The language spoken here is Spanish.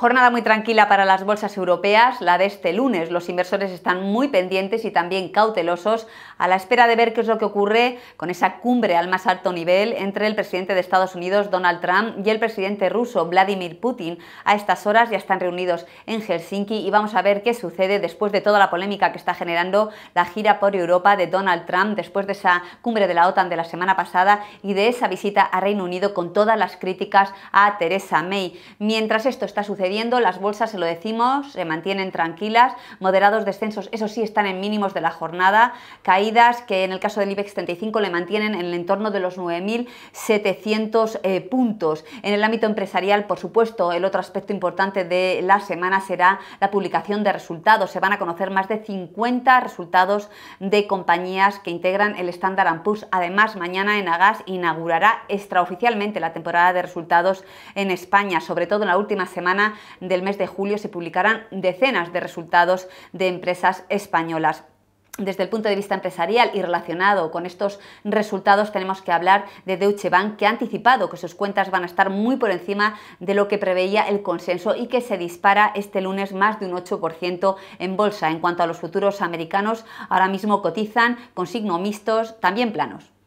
Jornada muy tranquila para las bolsas europeas, la de este lunes. Los inversores están muy pendientes y también cautelosos a la espera de ver qué es lo que ocurre con esa cumbre al más alto nivel entre el presidente de Estados Unidos, Donald Trump, y el presidente ruso, Vladimir Putin. A estas horas ya están reunidos en Helsinki y vamos a ver qué sucede después de toda la polémica que está generando la gira por Europa de Donald Trump, después de esa cumbre de la OTAN de la semana pasada y de esa visita a Reino Unido con todas las críticas a Theresa May. Mientras esto está sucediendo, las bolsas, se lo decimos, se mantienen tranquilas, moderados descensos, eso sí, están en mínimos de la jornada, caídas que en el caso del IBEX 35 le mantienen en el entorno de los 9.700 eh, puntos. En el ámbito empresarial, por supuesto, el otro aspecto importante de la semana será la publicación de resultados. Se van a conocer más de 50 resultados de compañías que integran el Standard Poor's. Además, mañana en Agas inaugurará extraoficialmente la temporada de resultados en España. Sobre todo en la última semana del mes de julio se publicarán decenas de resultados de empresas españolas. Desde el punto de vista empresarial y relacionado con estos resultados tenemos que hablar de Deutsche Bank que ha anticipado que sus cuentas van a estar muy por encima de lo que preveía el consenso y que se dispara este lunes más de un 8% en bolsa. En cuanto a los futuros americanos, ahora mismo cotizan con signo mixtos, también planos.